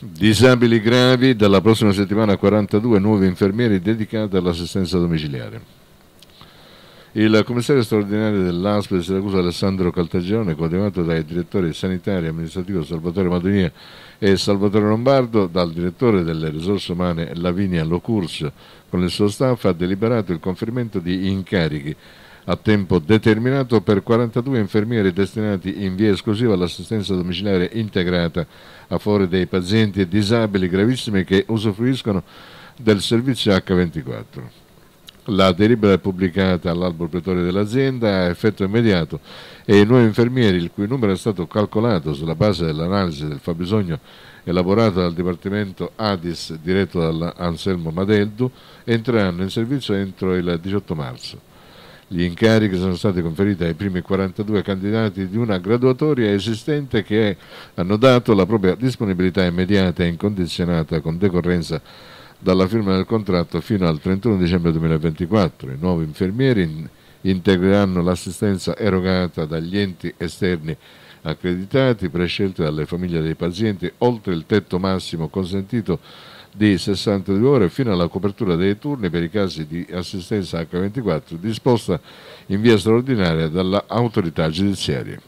Disabili gravi, dalla prossima settimana 42 nuovi infermieri dedicati all'assistenza domiciliare. Il commissario straordinario dell'ASP di Siracusa Alessandro Caltagirone coadiuvato dai direttori sanitari e amministrativo Salvatore Madonia e Salvatore Lombardo, dal direttore delle risorse umane Lavinia Locurs con il suo staff, ha deliberato il conferimento di incarichi a tempo determinato per 42 infermieri destinati in via esclusiva all'assistenza domiciliare integrata a favore dei pazienti disabili gravissimi che usufruiscono del servizio H24. La delibera è pubblicata all'albo pretorio dell'azienda a effetto immediato e i nuovi infermieri, il cui numero è stato calcolato sulla base dell'analisi del fabbisogno elaborata dal Dipartimento ADIS diretto da Anselmo Madeldu, entreranno in servizio entro il 18 marzo. Gli incarichi sono stati conferiti ai primi 42 candidati di una graduatoria esistente che hanno dato la propria disponibilità immediata e incondizionata con decorrenza dalla firma del contratto fino al 31 dicembre 2024. I nuovi infermieri integreranno l'assistenza erogata dagli enti esterni accreditati prescelti dalle famiglie dei pazienti oltre il tetto massimo consentito di 62 ore fino alla copertura dei turni per i casi di assistenza H24 disposta in via straordinaria dall'autorità giudiziaria.